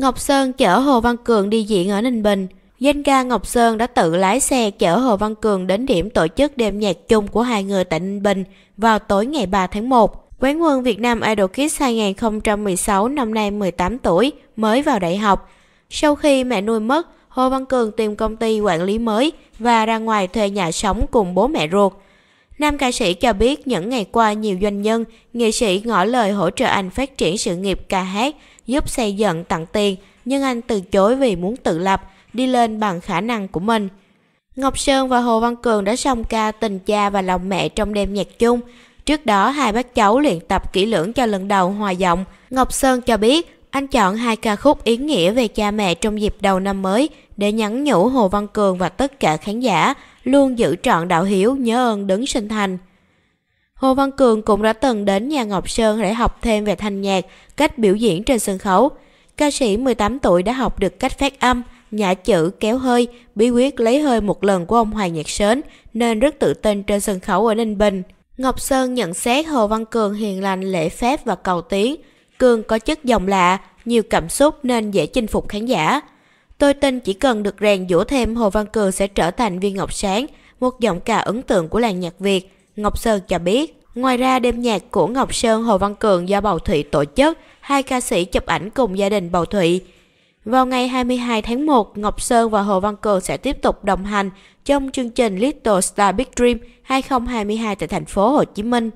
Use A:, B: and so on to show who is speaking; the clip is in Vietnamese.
A: Ngọc Sơn chở Hồ Văn Cường đi diễn ở Ninh Bình. Danh ca Ngọc Sơn đã tự lái xe chở Hồ Văn Cường đến điểm tổ chức đêm nhạc chung của hai người tại Ninh Bình vào tối ngày 3 tháng 1. Quán quân Việt Nam Idol Kids 2016 năm nay 18 tuổi, mới vào đại học. Sau khi mẹ nuôi mất, Hồ Văn Cường tìm công ty quản lý mới và ra ngoài thuê nhà sống cùng bố mẹ ruột. Nam ca sĩ cho biết những ngày qua nhiều doanh nhân, nghệ sĩ ngỏ lời hỗ trợ anh phát triển sự nghiệp ca hát, giúp xây dựng tặng tiền, nhưng anh từ chối vì muốn tự lập, đi lên bằng khả năng của mình. Ngọc Sơn và Hồ Văn Cường đã song ca Tình cha và Lòng mẹ trong đêm nhạc chung. Trước đó, hai bác cháu luyện tập kỹ lưỡng cho lần đầu hòa giọng. Ngọc Sơn cho biết anh chọn hai ca khúc ý nghĩa về cha mẹ trong dịp đầu năm mới để nhắn nhủ Hồ Văn Cường và tất cả khán giả luôn giữ trọn đạo hiếu nhớ ơn đấng sinh thành. Hồ Văn Cường cũng đã từng đến nhà Ngọc Sơn để học thêm về thanh nhạc, cách biểu diễn trên sân khấu. Ca sĩ 18 tuổi đã học được cách phát âm, nhả chữ, kéo hơi, bí quyết lấy hơi một lần của ông Hoàng Nhạc Sến nên rất tự tin trên sân khấu ở Ninh Bình. Ngọc Sơn nhận xét Hồ Văn Cường hiền lành, lễ phép và cầu tiến – Cương có chất giọng lạ, nhiều cảm xúc nên dễ chinh phục khán giả. Tôi tin chỉ cần được rèn dũa thêm Hồ Văn Cường sẽ trở thành viên ngọc sáng, một giọng ca ấn tượng của làng nhạc Việt, Ngọc Sơn cho biết. Ngoài ra đêm nhạc của Ngọc Sơn Hồ Văn Cường do Bầu Thụy tổ chức, hai ca sĩ chụp ảnh cùng gia đình Bầu Thụy. Vào ngày 22 tháng 1, Ngọc Sơn và Hồ Văn Cường sẽ tiếp tục đồng hành trong chương trình Little Star Big Dream 2022 tại thành phố Hồ Chí Minh.